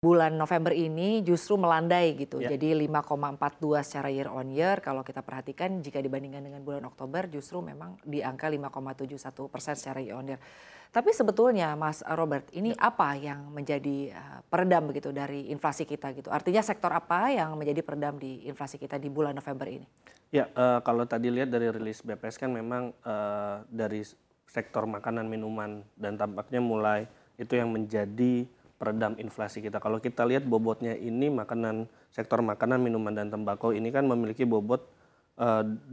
bulan November ini justru melandai gitu. Yeah. Jadi 5,42 secara year on year kalau kita perhatikan jika dibandingkan dengan bulan Oktober justru memang di angka 5,71 persen secara year on year. Tapi sebetulnya Mas Robert ini yeah. apa yang menjadi eh, peredam begitu dari inflasi kita gitu? Artinya sektor apa yang menjadi peredam di inflasi kita di bulan November ini? Ya yeah, uh, kalau tadi lihat dari rilis BPS kan memang uh, dari sektor makanan minuman dan tampaknya mulai itu yang menjadi peredam inflasi kita. Kalau kita lihat bobotnya ini makanan sektor makanan, minuman dan tembakau ini kan memiliki bobot eh, 20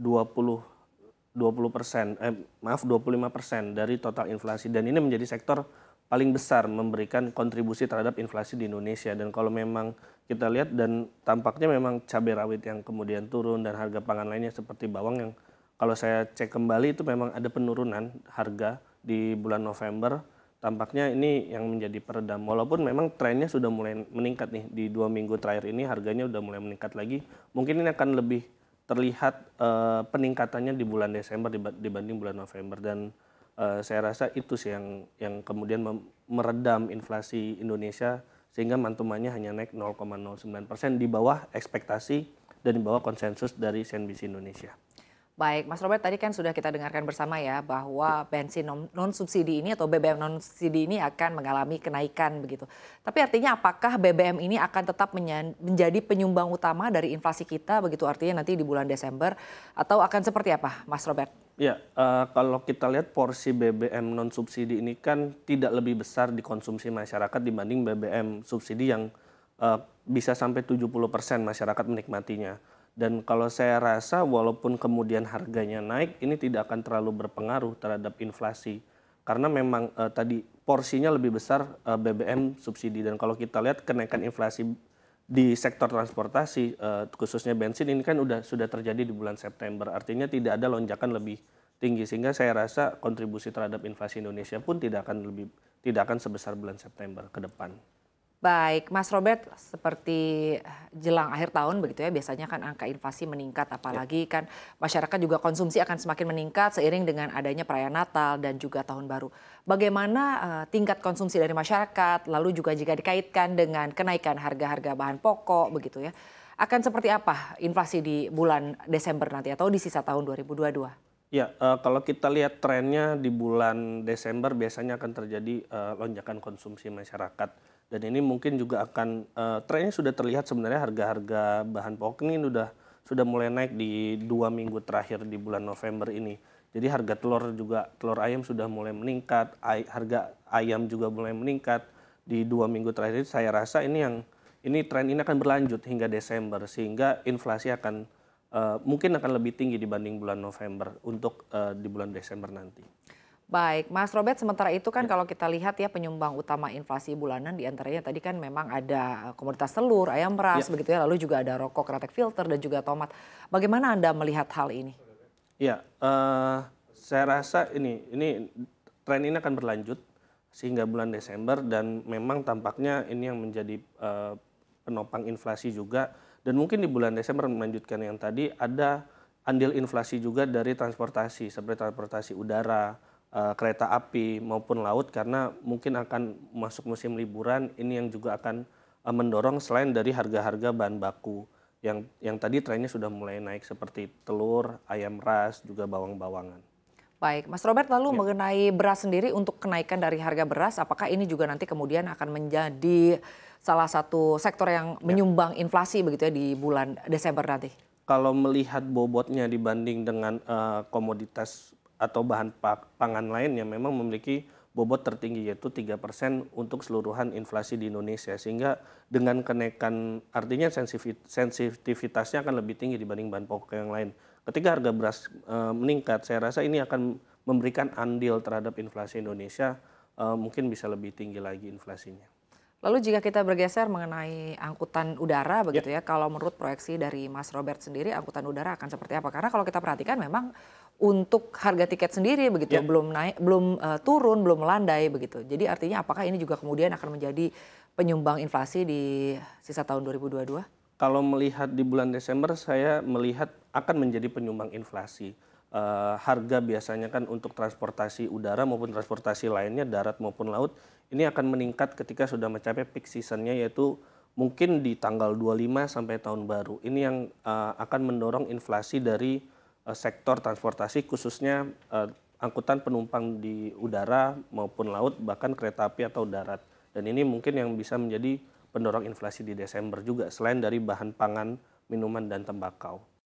20 persen, eh, maaf 25 persen dari total inflasi dan ini menjadi sektor paling besar memberikan kontribusi terhadap inflasi di Indonesia dan kalau memang kita lihat dan tampaknya memang cabai rawit yang kemudian turun dan harga pangan lainnya seperti bawang yang kalau saya cek kembali itu memang ada penurunan harga di bulan November tampaknya ini yang menjadi peredam. Walaupun memang trennya sudah mulai meningkat nih di dua minggu terakhir ini harganya sudah mulai meningkat lagi. Mungkin ini akan lebih terlihat uh, peningkatannya di bulan Desember dibanding bulan November dan uh, saya rasa itu sih yang yang kemudian meredam inflasi Indonesia sehingga mantumannya hanya naik 0,09 persen di bawah ekspektasi dan di bawah konsensus dari CNBC Indonesia. Baik, Mas Robert tadi kan sudah kita dengarkan bersama ya bahwa bensin non subsidi ini atau BBM non subsidi ini akan mengalami kenaikan begitu. Tapi artinya apakah BBM ini akan tetap menjadi penyumbang utama dari inflasi kita begitu artinya nanti di bulan Desember atau akan seperti apa, Mas Robert? Ya, uh, kalau kita lihat porsi BBM non subsidi ini kan tidak lebih besar dikonsumsi masyarakat dibanding BBM subsidi yang uh, bisa sampai 70% masyarakat menikmatinya. Dan kalau saya rasa walaupun kemudian harganya naik, ini tidak akan terlalu berpengaruh terhadap inflasi. Karena memang eh, tadi porsinya lebih besar eh, BBM subsidi. Dan kalau kita lihat kenaikan inflasi di sektor transportasi, eh, khususnya bensin, ini kan udah, sudah terjadi di bulan September. Artinya tidak ada lonjakan lebih tinggi. Sehingga saya rasa kontribusi terhadap inflasi Indonesia pun tidak akan lebih tidak akan sebesar bulan September ke depan. Baik, Mas Robert, seperti jelang akhir tahun begitu ya, biasanya kan angka inflasi meningkat, apalagi ya. kan masyarakat juga konsumsi akan semakin meningkat seiring dengan adanya perayaan Natal dan juga Tahun Baru. Bagaimana uh, tingkat konsumsi dari masyarakat, lalu juga jika dikaitkan dengan kenaikan harga-harga bahan pokok begitu ya, akan seperti apa inflasi di bulan Desember nanti atau di sisa tahun 2022? Ya, uh, kalau kita lihat trennya di bulan Desember biasanya akan terjadi uh, lonjakan konsumsi masyarakat dan ini mungkin juga akan uh, trennya sudah terlihat sebenarnya harga-harga bahan pokok ini sudah sudah mulai naik di dua minggu terakhir di bulan November ini. Jadi harga telur juga telur ayam sudah mulai meningkat, ay, harga ayam juga mulai meningkat di dua minggu terakhir. Saya rasa ini yang ini tren ini akan berlanjut hingga Desember sehingga inflasi akan uh, mungkin akan lebih tinggi dibanding bulan November untuk uh, di bulan Desember nanti. Baik, Mas Robert, sementara itu kan ya. kalau kita lihat ya penyumbang utama inflasi bulanan diantaranya tadi kan memang ada eh, komoditas telur, ayam ras, ya. begitu ya, lalu juga ada rokok, kretek filter dan juga tomat. Bagaimana anda melihat hal ini? Ya, uh, saya rasa ini ini tren ini akan berlanjut sehingga bulan Desember dan memang tampaknya ini yang menjadi uh, penopang inflasi juga dan mungkin di bulan Desember melanjutkan yang tadi ada andil inflasi juga dari transportasi seperti transportasi udara uh, kereta api maupun laut karena mungkin akan masuk musim liburan ini yang juga akan uh, mendorong selain dari harga-harga bahan baku yang yang tadi trennya sudah mulai naik seperti telur, ayam ras, juga bawang-bawangan. Baik, Mas Robert lalu ya. mengenai beras sendiri untuk kenaikan dari harga beras apakah ini juga nanti kemudian akan menjadi salah satu sektor yang ya. menyumbang inflasi begitu ya di bulan Desember nanti? Kalau melihat bobotnya dibanding dengan uh, komoditas atau bahan pangan lain yang memang memiliki bobot tertinggi yaitu 3% untuk seluruhan inflasi di Indonesia sehingga dengan kenaikan artinya sensitivitasnya akan lebih tinggi dibanding bahan pokok yang lain. Ketika harga beras e, meningkat, saya rasa ini akan memberikan andil terhadap inflasi Indonesia e, mungkin bisa lebih tinggi lagi inflasinya. Lalu jika kita bergeser mengenai angkutan udara ya. begitu ya, ya kalau menurut proyeksi dari Mas Robert sendiri angkutan udara akan seperti apa? Karena kalau kita perhatikan memang untuk harga tiket sendiri begitu yeah. belum naik belum uh, turun belum melandai begitu. Jadi artinya apakah ini juga kemudian akan menjadi penyumbang inflasi di sisa tahun 2022? Kalau melihat di bulan Desember saya melihat akan menjadi penyumbang inflasi. Uh, harga biasanya kan untuk transportasi udara maupun transportasi lainnya darat maupun laut ini akan meningkat ketika sudah mencapai peak seasonnya yaitu mungkin di tanggal 25 sampai tahun baru. Ini yang uh, akan mendorong inflasi dari Eh, sektor transportasi khususnya eh, angkutan penumpang di udara maupun laut bahkan kereta api atau darat. Dan ini mungkin yang bisa menjadi pendorong inflasi di Desember juga selain dari bahan pangan, minuman dan tembakau.